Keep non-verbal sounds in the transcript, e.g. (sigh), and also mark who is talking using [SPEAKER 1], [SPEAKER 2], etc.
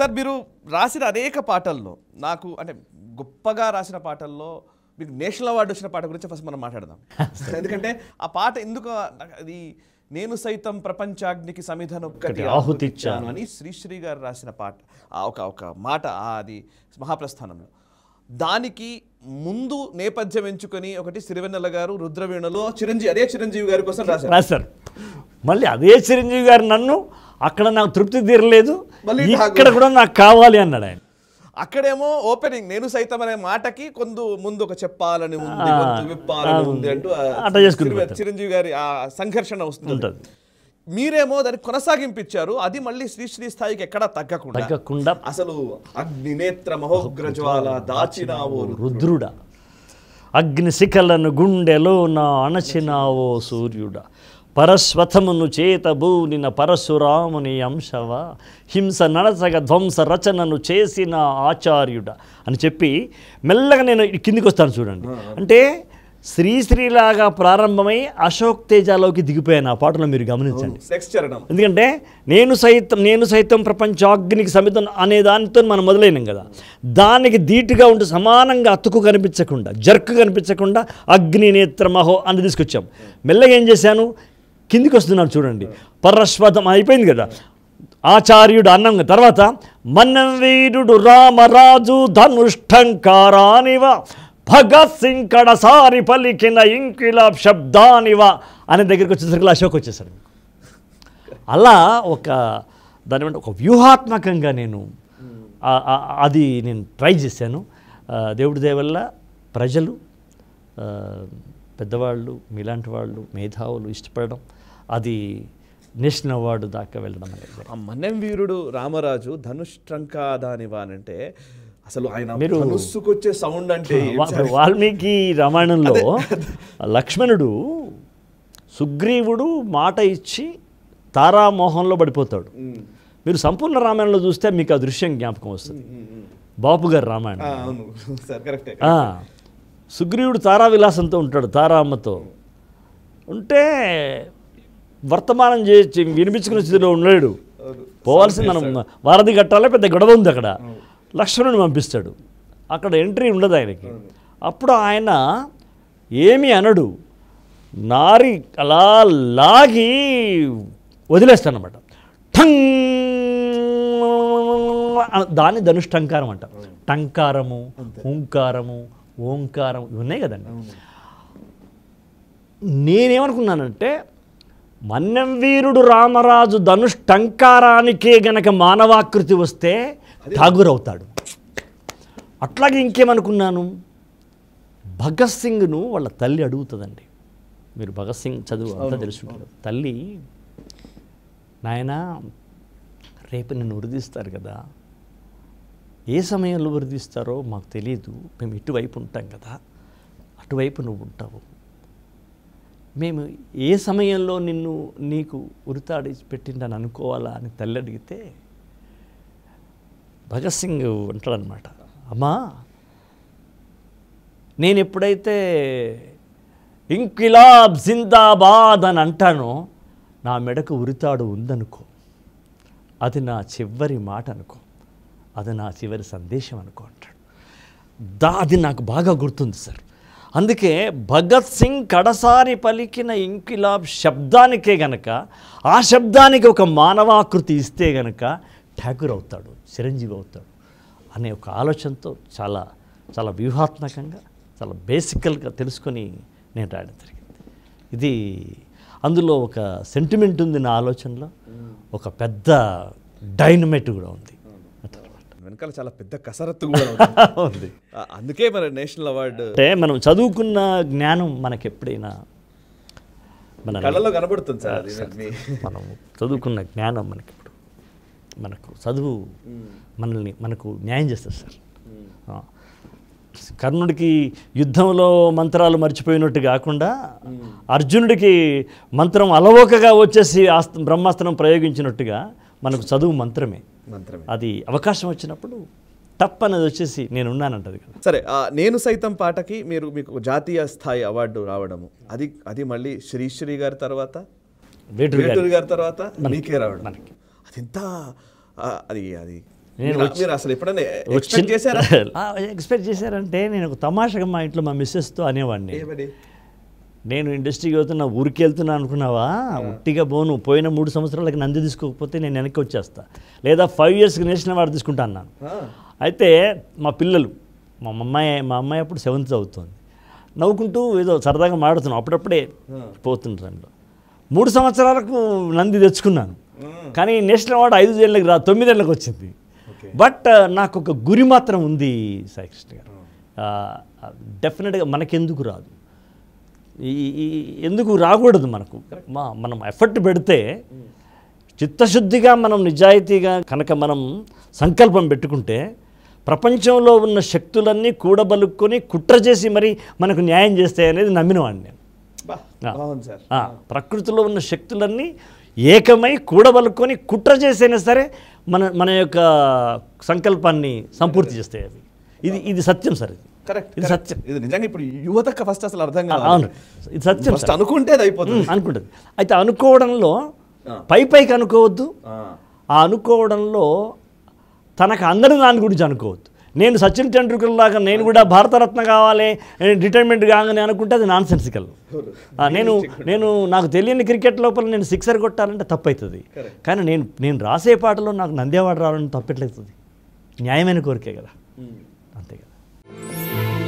[SPEAKER 1] sir మీరు రాసిన అనేక పాటల్లో నాకు అంటే గొప్పగా రాసిన పాటల్లో మీకు నేషనల్ అవార్డు వచ్చిన పాట గురించి ఫస్ట్ మనం మాట్లాడదాం (laughs) ఎందుకంటే ఆ పాట ఎందుకు అది నేను సైతం ప్రపంచాగ్నికి సమిధను ఆహుతిచ్చాను అని శ్రీశ్రీ గారు రాసిన పాట ఒక ఒక మాట అది మహాప్రస్థానంలో దానికి ముందు నేపథ్యం ఎంచుకొని ఒకటి సిరివెన్నెల గారు రుద్రవీణలో చిరంజీవి అదే చిరంజీవి గారి కోసం రాశారు రాశారు మళ్ళీ అదే చిరంజీవి గారు నన్ను అక్కడ నాకు తృప్తి తీరలేదు ఇక్కడ కూడా
[SPEAKER 2] నాకు కావాలి అన్నాడు ఆయన
[SPEAKER 1] అక్కడేమో ఓపెనింగ్ నేను సైతం అనే మాటకి కొందు ముందు ఒక చెప్పాలని ఉంది విప్పాలని ఉంది అంటూ చిరంజీవి గారి ఆ సంఘర్షణ వస్తుంది మీరేమో దాన్ని కొనసాగింపించారు అది మళ్ళీ శ్రీశ్రీ స్థాయికి ఎక్కడా తగ్గకుండా తగ్గకుండా అసలు అగ్నినేత్ర మహోగ్రజ్వాల దాచినావో
[SPEAKER 2] రుద్రుడ శిఖలను గుండెలో నా అణచినావో సూర్యుడా చేతభూ చేతభూనిన పరశురాముని అంశవ హింస నడచగ ధ్వంస రచనను చేసిన ఆచార్యుడ అని చెప్పి మెల్లగా నేను కిందికి వస్తాను చూడండి అంటే శ్రీశ్రీలాగా ప్రారంభమై అశోక్ తేజలోకి దిగిపోయాను ఆ పాటలో మీరు గమనించండి ఎందుకంటే నేను సైతం నేను సైతం ప్రపంచాగ్నికి సమితం అనే దానితో మనం మొదలైనాం కదా దానికి ధీటుగా ఉండి సమానంగా అతుకు కనిపించకుండా జర్క్ కనిపించకుండా అగ్ని నేత్రమహో అని తీసుకొచ్చాం మెల్లగా ఏం చేశాను కిందికి వస్తున్నాడు చూడండి పరశ్వతం అయిపోయింది కదా ఆచార్యుడు అన్నం తర్వాత మన్నవీరుడు వీరుడు రామరాజు ధనుష్టంకారానివ భగత్ సింగ్ కడసారి పలికిన ఇంకిల శబ్దానివ అనే దగ్గరికి వచ్చేసరికి అశోక్ వచ్చేసాడు అలా ఒక దాని ఒక వ్యూహాత్మకంగా నేను అది నేను ట్రై చేశాను దేవుడి దేవల్ల ప్రజలు పెద్దవాళ్ళు మీలాంటి వాళ్ళు మేధావులు ఇష్టపడడం అది నేషనల్ అవార్డు దాకా వెళ్ళడం అనేది
[SPEAKER 1] ఆ మన్నెం వీరుడు రామరాజు ధనుష్ ట్రంకాదానివా అంటే అసలు ఆయన మీరు వచ్చే సౌండ్ అంటే
[SPEAKER 2] వాల్మీకి రామాయణంలో లక్ష్మణుడు సుగ్రీవుడు మాట ఇచ్చి తారామోహంలో పడిపోతాడు మీరు సంపూర్ణ రామాయణంలో చూస్తే మీకు ఆ దృశ్యం జ్ఞాపకం వస్తుంది బాపు గారు రామాయణం (laughs) సుగ్రీవుడు తారా విలాసంతో ఉంటాడు తారామ్మతో ఉంటే వర్తమానం చేసి వినిపించుకునే స్థితిలో ఉన్నాడు పోవాల్సింది మనం వారధి కట్టాలే పెద్ద గొడవ ఉంది అక్కడ లక్ష్మణుని పంపిస్తాడు అక్కడ ఎంట్రీ ఉండదు ఆయనకి అప్పుడు ఆయన ఏమి అనడు నారి అలా లాగి వదిలేస్తానమాట ఠంగ్ దాన్ని ధనుష్ టంకారం అంట టంకారము హుంకారము ఓంకారం ఉన్నాయి కదండి నేనేమనుకున్నానంటే వీరుడు రామరాజు ధనుష్టంకారానికే గనక మానవాకృతి వస్తే ఠాగూరవుతాడు అట్లాగే ఇంకేమనుకున్నాను భగత్ సింగ్ను వాళ్ళ తల్లి అడుగుతుందండి మీరు భగత్ సింగ్ చదువు అంతా తెలుసుకుంటారు తల్లి నాయన రేపు నేను ఉరిదిస్తారు కదా ఏ సమయంలో వర్ధిస్తారో మాకు తెలియదు మేము ఇటువైపు ఉంటాం కదా అటువైపు నువ్వు ఉంటావు మేము ఏ సమయంలో నిన్ను నీకు ఉరితాడి పెట్టిండని అనుకోవాలా అని తల్లి అడిగితే భగత్ సింగ్ అంటాడనమాట అమ్మా నేను ఎప్పుడైతే ఇంకిలాబ్ జిందాబాద్ అని అంటానో నా మెడకు ఉరితాడు ఉందనుకో అది నా చివరి మాట అనుకో అది నా చివరి సందేశం అనుకుంటాడు దా అది నాకు బాగా గుర్తుంది సార్ అందుకే భగత్ సింగ్ కడసారి పలికిన ఇంకిలాబ్ శబ్దానికే గనక ఆ శబ్దానికి ఒక మానవాకృతి ఇస్తే గనక ఠాకూర్ అవుతాడు చిరంజీవి అవుతాడు అనే ఒక ఆలోచనతో చాలా చాలా వ్యూహాత్మకంగా చాలా బేసికల్గా తెలుసుకొని నేను రాయడం జరిగింది ఇది అందులో ఒక సెంటిమెంట్ ఉంది నా ఆలోచనలో ఒక పెద్ద డైనమేట్ కూడా ఉంది
[SPEAKER 1] వెనకాల చాలా పెద్ద కసరత్తు కూడా (laughs) ఉంది అందుకే మన నేషనల్ అవార్డు అంటే
[SPEAKER 2] మనం చదువుకున్న జ్ఞానం మనకి ఎప్పుడైనా
[SPEAKER 1] మన కళ్ళలో కనబడుతుంది సార్ మనం
[SPEAKER 2] చదువుకున్న జ్ఞానం మనకి ఇప్పుడు మనకు చదువు మనల్ని మనకు న్యాయం చేస్తుంది సార్ కర్ణుడికి యుద్ధంలో మంత్రాలు మర్చిపోయినట్టు కాకుండా అర్జునుడికి మంత్రం అలవోకగా వచ్చేసి బ్రహ్మాస్త్రం ప్రయోగించినట్టుగా మనకు చదువు మంత్రమే మంత్రమే అది అవకాశం వచ్చినప్పుడు తప్పన్నది వచ్చేసి నేను కదా
[SPEAKER 1] సరే నేను సైతం పాటకి మీరు మీకు జాతీయ స్థాయి అవార్డు రావడము అది అది మళ్ళీ శ్రీశ్రీ గారి తర్వాత గారి తర్వాత మీకే రావడం మనకి అది ఎంత అది అది నేను అసలు ఎప్పుడైనా చేశారా
[SPEAKER 2] (laughs) ఎక్స్పెక్ట్ చేశారంటే నేను ఒక తమాషగా మా ఇంట్లో మా మిస్సెస్తో అనేవాడిని నేను ఇండస్ట్రీకి వెళ్తున్నా ఊరికి వెళ్తున్నా అనుకున్నావా ఉట్టిగా పోను పోయిన మూడు సంవత్సరాలకి నంది తీసుకోకపోతే నేను వెనక్కి వచ్చేస్తా లేదా ఫైవ్ ఇయర్స్కి నేషనల్ వాడు తీసుకుంటా అన్నాను అయితే మా పిల్లలు మా అమ్మాయి మా అమ్మాయి అప్పుడు సెవెంత్ అవుతుంది నవ్వుకుంటూ ఏదో సరదాగా మాడుతున్నాం అప్పుడప్పుడే పోతుంటాను మూడు సంవత్సరాలకు నంది తెచ్చుకున్నాను కానీ నేషనల్ అవార్డు ఐదు ఏళ్ళకి రా తొమ్మిదేళ్ళకి వచ్చింది బట్ నాకు ఒక గురి మాత్రం ఉంది సాయికృష్ణ గారు డెఫినెట్గా మనకెందుకు రాదు ఈ ఎందుకు రాకూడదు మనకు మా మనం ఎఫర్ట్ పెడితే చిత్తశుద్ధిగా మనం నిజాయితీగా కనుక మనం సంకల్పం పెట్టుకుంటే ప్రపంచంలో ఉన్న శక్తులన్నీ కూడబలుక్కొని కుట్ర చేసి మరి మనకు న్యాయం చేస్తాయి అనేది నమ్మినవాడిని నేను ప్రకృతిలో ఉన్న శక్తులన్నీ ఏకమై కూడబలుకొని కుట్ర చేసైనా సరే మన మన యొక్క సంకల్పాన్ని సంపూర్తి చేస్తాయి అవి ఇది ఇది సత్యం సార్ ఇది కరెక్ట్ ఇది సత్యం ఇది నిజంగా ఇప్పుడు యువతకు ఫస్ట్ అసలు అర్థం కాదు ఇది సత్యం ఫస్ట్ అనుకుంటే అది అయిపోతుంది అనుకుంటుంది అయితే అనుకోవడంలో పై పైకి అనుకోవద్దు ఆ అనుకోవడంలో తనకు అందరి దాని గురించి అనుకోవద్దు నేను సచిన్ టెండూల్కర్ లాగా నేను కూడా భారతరత్న కావాలి నేను రిటైర్మెంట్ కాగానే అనుకుంటే అది నాన్ సెన్సికల్ నేను నేను నాకు తెలియని క్రికెట్ లోపల నేను సిక్సర్ కొట్టాలంటే తప్పవుతుంది కానీ నేను నేను రాసే పాటలో నాకు నందేవాడ రావాలని తప్పట్లేదు న్యాయమైన కోరికే కదా అంతే కదా Música